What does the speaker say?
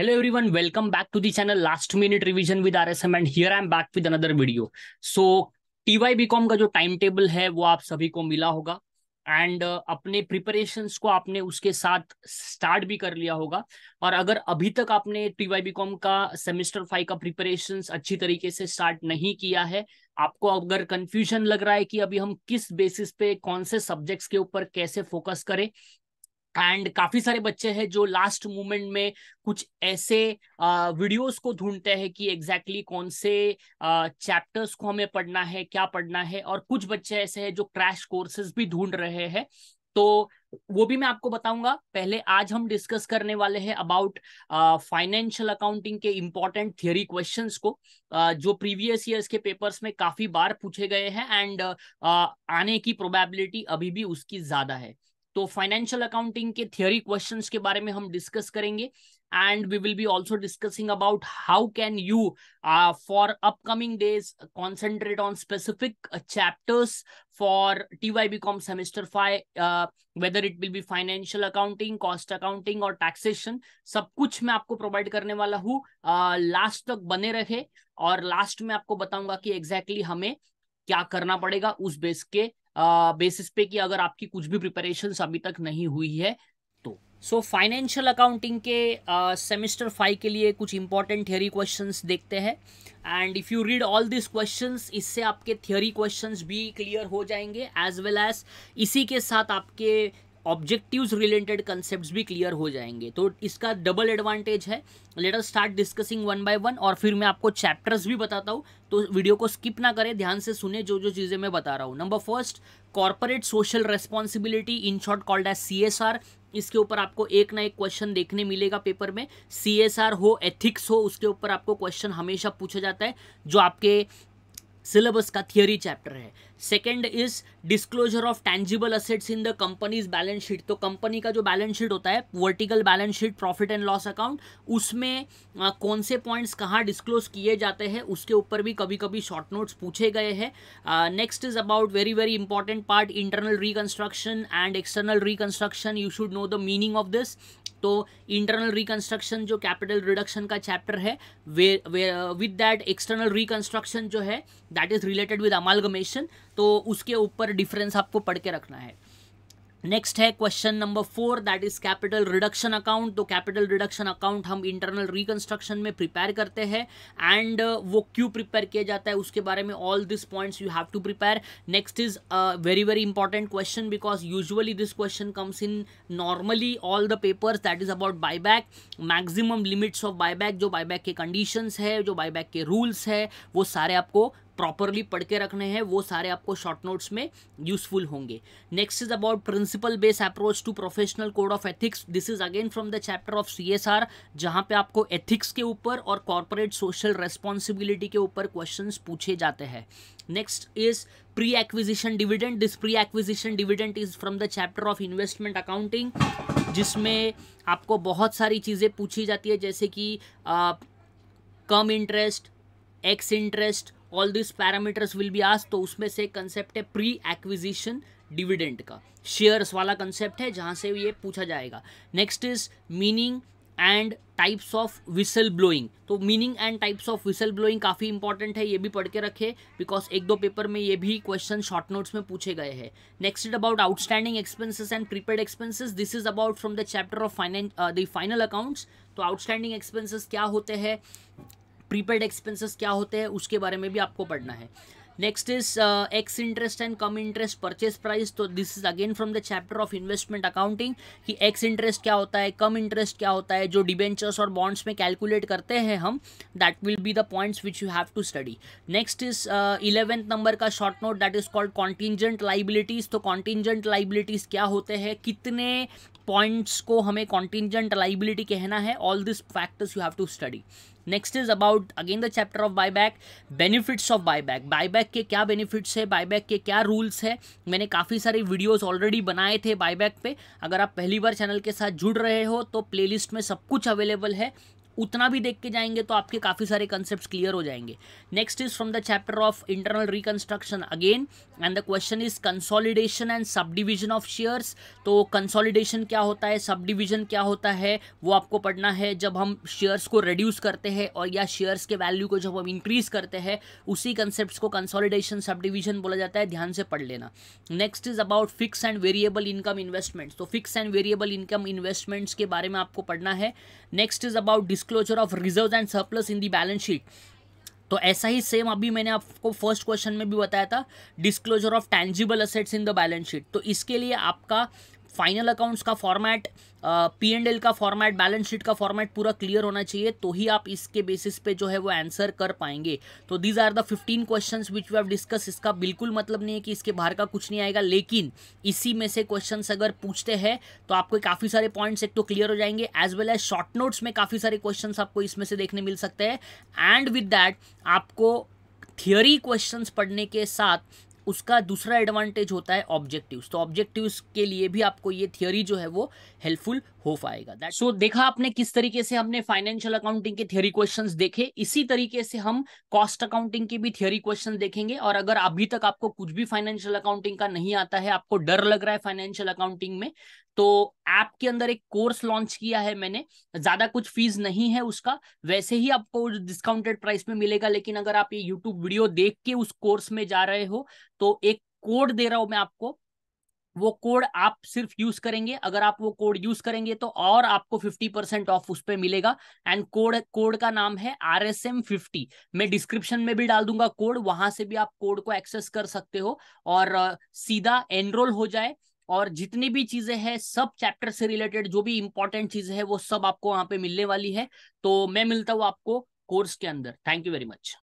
Hello everyone, welcome back to the channel Last Minute Revision with RSM and here I am back with another video. So T B com का जो time table है वो आप सभी को मिला होगा एंड uh, अपने प्रिपरेशंस को आपने उसके साथ स्टार्ट भी कर लिया होगा और अगर अभी तक आपने टी वाई बी कॉम का सेमेस्टर फाइव का प्रिपरेशन अच्छी तरीके से स्टार्ट नहीं किया है आपको अगर कंफ्यूजन लग रहा है कि अभी हम किस बेसिस पे कौन से सब्जेक्ट्स के ऊपर कैसे फोकस करें एंड काफी सारे बच्चे हैं जो लास्ट मोमेंट में कुछ ऐसे वीडियोस को ढूंढते हैं कि एग्जैक्टली exactly कौन से चैप्टर्स को हमें पढ़ना है क्या पढ़ना है और कुछ बच्चे ऐसे हैं जो क्रैश कोर्सेज भी ढूंढ रहे हैं तो वो भी मैं आपको बताऊंगा पहले आज हम डिस्कस करने वाले हैं अबाउट फाइनेंशियल अकाउंटिंग के इम्पोर्टेंट थियोरी क्वेश्चंस को uh, जो प्रीवियस ईयर्स के पेपर्स में काफी बार पूछे गए हैं एंड uh, uh, आने की प्रोबेबिलिटी अभी भी उसकी ज्यादा है तो फाइनेंशियल अकाउंटिंग के थियोरी क्वेश्चंस के बारे में हम डिस्कस करेंगे and we will be also discussing about how can you for upcoming days concentrate on specific chapters for TY uh, BCom semester 5 uh, whether it will be financial accounting cost accounting or taxation सब कुछ मैं आपको provide करने वाला हूँ last uh, तक बने रहे और लास्ट में आपको बताऊंगा कि एग्जैक्टली exactly हमें क्या करना पड़ेगा उस बेस के बेसिस पे कि अगर आपकी कुछ भी प्रिपरेशन अभी तक नहीं हुई है तो सो फाइनेंशियल अकाउंटिंग के uh, फाइव के लिए कुछ इंपॉर्टेंट थियरी क्वेश्चंस देखते हैं and if you read all this questions इससे आपके थियोरी क्वेश्चंस भी क्लियर हो जाएंगे एज वेल एज इसी के साथ आपके ऑब्जेक्टिव्स रिलेटेड कंसेप्ट भी क्लियर हो जाएंगे तो इसका डबल एडवांटेज है let us start discussing one by one और फिर मैं आपको चैप्टर्स भी बताता हूँ तो वीडियो को स्किप ना करें ध्यान से सुने जो जो चीज़ें मैं बता रहा हूँ number first corporate social responsibility in short called as C S R इसके ऊपर आपको एक ना एक क्वेश्चन देखने मिलेगा पेपर में सी हो एथिक्स हो उसके ऊपर आपको क्वेश्चन हमेशा पूछा जाता है जो आपके सिलेबस का थियरी चैप्टर है second is disclosure of tangible assets in the company's balance sheet तो कंपनी का जो बैलेंस शीट होता है vertical balance sheet profit and loss account उसमें आ, कौन से पॉइंट्स कहाँ डिस्क्लोज किए जाते हैं उसके ऊपर भी कभी कभी शॉर्ट नोट्स पूछे गए हैं next is about very very important part internal reconstruction and external reconstruction you should know the meaning of this तो इंटरनल रिकंस्ट्रक्शन जो कैपिटल रिडक्शन का चैप्टर है विद दैट एक्सटर्नल रिकंस्ट्रक्शन जो है that is related with amalgamation तो उसके ऊपर difference आपको पढ़ के रखना है नेक्स्ट है question number four that is capital reduction account तो कैपिटल रिडक्शन अकाउंट हम इंटरनल रिकंस्ट्रक्शन में प्रिपेयर करते हैं एंड uh, वो क्यों प्रिपेयर किया जाता है उसके बारे में all this points you have to prepare next is very very important question because usually this question comes in normally all the papers that is about buyback maximum limits of buyback जो buyback के conditions है जो buyback के rules है वो सारे आपको properly पढ़ के रखने हैं वो सारे आपको शॉर्ट नोट्स में यूजफुल होंगे next is about principle base approach to professional code of ethics this is again from the chapter of C S R जहाँ पे आपको एथिक्स के ऊपर और कॉरपोरेट सोशल रेस्पॉन्सिबिलिटी के ऊपर क्वेश्चन पूछे जाते हैं next is pre acquisition dividend this pre acquisition dividend is from the chapter of investment accounting जिसमें आपको बहुत सारी चीज़ें पूछी जाती है जैसे कि आ, cum interest ex interest all this parameters will be आज तो उसमें से कंसेप्ट है प्री एक्विजिशन डिविडेंड का शेयर्स वाला कंसेप्ट है जहाँ से ये पूछा जाएगा next is meaning and types of whistle blowing तो meaning and types of whistle blowing काफ़ी इंपॉर्टेंट है ये भी पढ़ के रखे बिकॉज एक दो पेपर में ये भी क्वेश्चन शॉर्ट नोट्स में पूछे गए हैं next is about outstanding expenses and prepaid expenses this is about from the chapter of finance the final accounts तो आउटस्टैंडिंग एक्सपेंसिस क्या होते हैं प्रीपेड एक्सपेंसेस क्या होते हैं उसके बारे में भी आपको पढ़ना है next is ex interest and cum interest purchase price तो this is again from the chapter of investment accounting कि एक्स इंटरेस्ट क्या होता है कम इंटरेस्ट क्या होता है जो डिबेंचर्स और बॉन्ड्स में कैलकुलेट करते हैं हम that will be the points which you have to study next is eleventh number का short note that is called contingent liabilities तो कॉन्टिजेंट लाइबिलिटीज़ क्या होते हैं कितने पॉइंट्स को हमें कॉन्टिजेंट लाइबिलिटी कहना है all this factors you have to study next is about again the chapter of buyback benefits of buyback buyback के क्या बेनिफिट्स है बायबैक के क्या रूल्स है मैंने काफ़ी सारे वीडियोस ऑलरेडी बनाए थे बायबैक पे अगर आप पहली बार चैनल के साथ जुड़ रहे हो तो प्लेलिस्ट में सब कुछ अवेलेबल है उतना भी देख के जाएंगे तो आपके काफ़ी सारे कंसेप्ट क्लियर हो जाएंगे next is from the chapter of internal reconstruction again and the question is consolidation and sub division of shares तो कंसोलिडेशन क्या होता है सब डिविजन क्या होता है वो आपको पढ़ना है जब हम शेयर्स को रिड्यूस करते हैं और या शेयर्स के वैल्यू को जब हम इंक्रीज करते हैं उसी कंसेप्ट को कंसोलिडेशन सब डिविजन बोला जाता है ध्यान से पढ़ लेना next is about fix and variable income investments तो fix and variable income investments के बारे में आपको पढ़ना है next is about disc disclosure of reserve and surplus in the balance sheet तो ऐसा ही सेम अभी मैंने आपको फर्स्ट क्वेश्चन में भी बताया था disclosure of tangible assets in the balance sheet तो इसके लिए आपका फाइनल अकाउंट्स का फॉर्मेट पी एंड एल का फॉर्मेट बैलेंस शीट का फॉर्मेट पूरा क्लियर होना चाहिए तो ही आप इसके बेसिस पे जो है वो आंसर कर पाएंगे तो these are the fifteen question which we have discuss इसका बिल्कुल मतलब नहीं है कि इसके बाहर का कुछ नहीं आएगा लेकिन इसी में से क्वेश्चन अगर पूछते हैं तो आपको काफ़ी सारे पॉइंट्स एक तो क्लियर हो जाएंगे as well as short notes में काफ़ी सारे क्वेश्चन आपको इसमें से देखने मिल सकते हैं एंड विद दैट आपको थियोरी क्वेश्चंस पढ़ने के साथ उसका दूसरा एडवांटेज होता है ऑब्जेक्टिव्स तो ऑब्जेक्टिव्स के लिए भी आपको ये थियोरी जो है वो हेल्पफुल हो पाएगा सो so, देखा आपने किस तरीके से हमने फाइनेंशियल अकाउंटिंग के थियोरी क्वेश्चंस देखे इसी तरीके से हम कॉस्ट अकाउंटिंग के भी थियोरी क्वेश्चन देखेंगे और अगर अभी तक आपको कुछ भी फाइनेंशियल अकाउंटिंग का नहीं आता है आपको डर लग रहा है फाइनेंशियल अकाउंटिंग में तो ऐप के अंदर एक कोर्स लॉन्च किया है मैंने ज्यादा कुछ फीस नहीं है उसका वैसे ही आपको डिस्काउंटेड प्राइस में मिलेगा लेकिन अगर आप ये यूट्यूब वीडियो देख के उस कोर्स में जा रहे हो तो एक कोड दे रहा हूं मैं आपको वो कोड आप सिर्फ यूज करेंगे अगर आप वो कोड यूज करेंगे तो और आपको 50 परसेंट ऑफ उस पर मिलेगा एंड कोड कोड का नाम है आर एस एम फिफ्टी मैं डिस्क्रिप्शन में भी डाल दूंगा कोड वहां से भी आप कोड को एक्सेस कर सकते हो और सीधा एनरोल हो जाए और जितनी भी चीजें हैं सब चैप्टर से रिलेटेड जो भी इंपॉर्टेंट चीजें हैं वो सब आपको वहां पे मिलने वाली है तो मैं मिलता हूँ आपको कोर्स के अंदर थैंक यू वेरी मच